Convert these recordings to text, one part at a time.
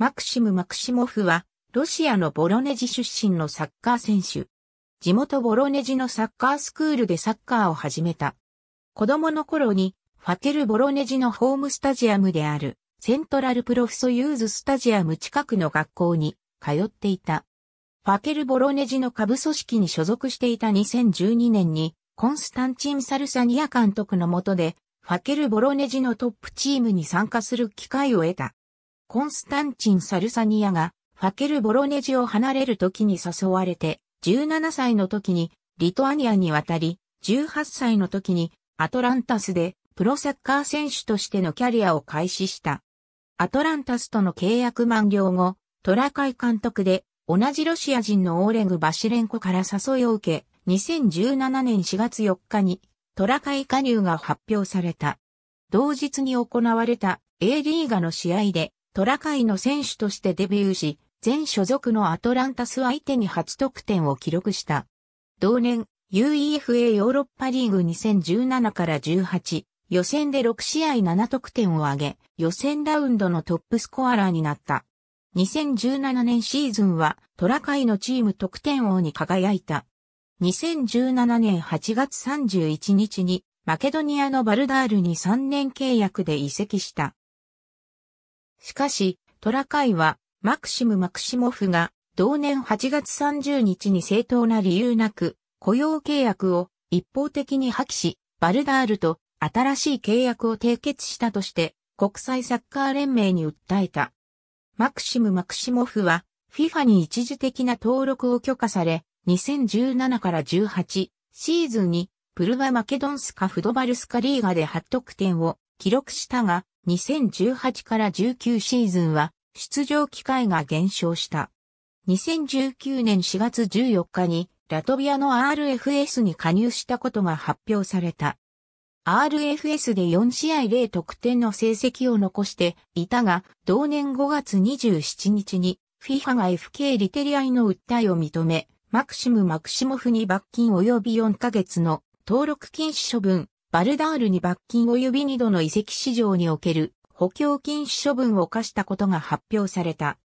マクシム・マクシモフは、ロシアのボロネジ出身のサッカー選手。地元ボロネジのサッカースクールでサッカーを始めた。子供の頃に、ファテル・ボロネジのホームスタジアムである、セントラル・プロフソユーズ・スタジアム近くの学校に通っていた。ファケル・ボロネジの下部組織に所属していた2012年に、コンスタンチン・サルサニア監督の下で、ファケル・ボロネジのトップチームに参加する機会を得た。コンスタンチン・サルサニアが、ファケル・ボロネジを離れる時に誘われて、17歳の時にリトアニアに渡り、18歳の時にアトランタスでプロサッカー選手としてのキャリアを開始した。アトランタスとの契約満了後、トラカイ監督で同じロシア人のオーレグ・バシレンコから誘いを受け、2017年4月4日にトラカイ加入が発表された。同日に行われた A リーガの試合でトラ界の選手としてデビューし、全所属のアトランタス相手に8得点を記録した。同年、UEFA ヨーロッパリーグ2017から18、予選で6試合7得点を挙げ、予選ラウンドのトップスコアラーになった。2017年シーズンはトラ界のチーム得点王に輝いた。2017年8月31日にマケドニアのバルダールに3年契約で移籍した。しかし、トラカイは、マクシム・マクシモフが、同年8月30日に正当な理由なく、雇用契約を一方的に破棄し、バルダールと新しい契約を締結したとして、国際サッカー連盟に訴えた。マクシム・マクシモフは、FIFA に一時的な登録を許可され、2017から18シーズンに、プルバ・マケドンスカ・フドバルスカリーガで8得点を記録したが、2018から19シーズンは出場機会が減少した。2019年4月14日にラトビアの RFS に加入したことが発表された。RFS で4試合0得点の成績を残していたが、同年5月27日に FIFA が FK リテリアイの訴えを認め、マクシム・マクシモフに罰金及び4ヶ月の登録禁止処分バルダールに罰金及び二度の遺跡市場における補強禁止処分を課したことが発表された。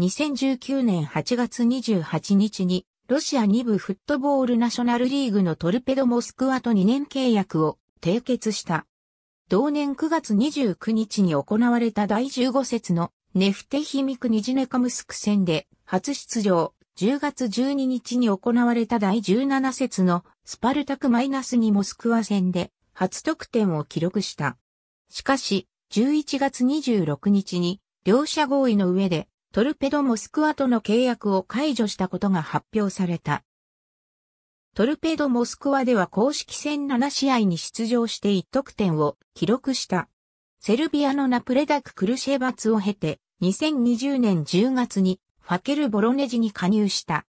2019年8月28日に、ロシア2部フットボールナショナルリーグのトルペドモスクワと2年契約を締結した。同年9月29日に行われた第15節のネフテヒミクニジネカムスク戦で初出場、10月12日に行われた第17節のスパルタクマイナスにモスクワ戦で初得点を記録した。しかし、11月26日に、両者合意の上で、トルペドモスクワとの契約を解除したことが発表された。トルペドモスクワでは公式戦7試合に出場して1得点を記録した。セルビアのナプレダク・クルシェバツを経て、2020年10月にファケル・ボロネジに加入した。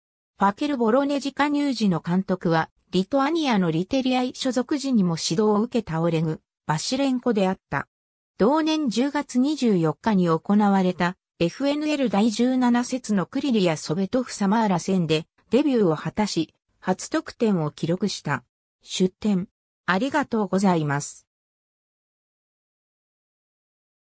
ファケル・ボロネジ加入時の監督はリトアニアのリテリアイ所属時にも指導を受けたオレグ、バシレンコであった。同年10月24日に行われた FNL 第17節のクリリア・ソベトフ・サマーラ戦でデビューを果たし、初得点を記録した。出展。ありがとうございます。